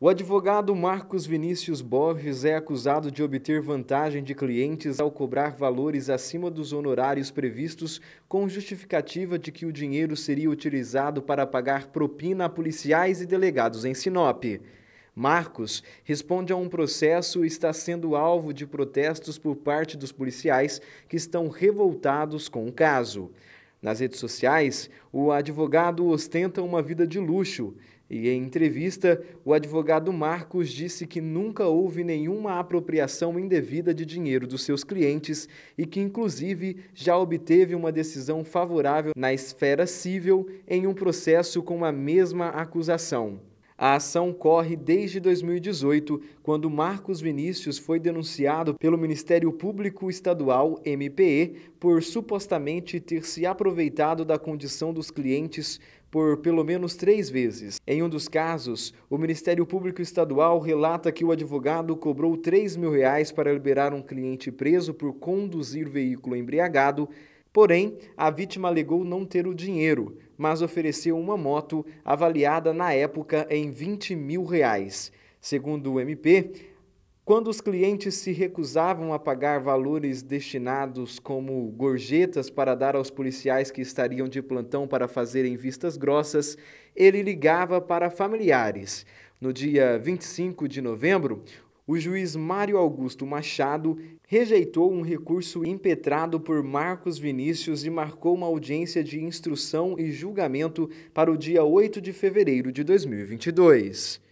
O advogado Marcos Vinícius Borges é acusado de obter vantagem de clientes ao cobrar valores acima dos honorários previstos, com justificativa de que o dinheiro seria utilizado para pagar propina a policiais e delegados em Sinop. Marcos responde a um processo e está sendo alvo de protestos por parte dos policiais que estão revoltados com o caso. Nas redes sociais, o advogado ostenta uma vida de luxo e, em entrevista, o advogado Marcos disse que nunca houve nenhuma apropriação indevida de dinheiro dos seus clientes e que, inclusive, já obteve uma decisão favorável na esfera civil em um processo com a mesma acusação. A ação corre desde 2018, quando Marcos Vinícius foi denunciado pelo Ministério Público Estadual, MPE, por supostamente ter se aproveitado da condição dos clientes por pelo menos três vezes. Em um dos casos, o Ministério Público Estadual relata que o advogado cobrou 3 mil reais para liberar um cliente preso por conduzir veículo embriagado Porém, a vítima alegou não ter o dinheiro, mas ofereceu uma moto avaliada na época em 20 mil reais. Segundo o MP, quando os clientes se recusavam a pagar valores destinados como gorjetas para dar aos policiais que estariam de plantão para fazerem vistas grossas, ele ligava para familiares. No dia 25 de novembro, o juiz Mário Augusto Machado rejeitou um recurso impetrado por Marcos Vinícius e marcou uma audiência de instrução e julgamento para o dia 8 de fevereiro de 2022.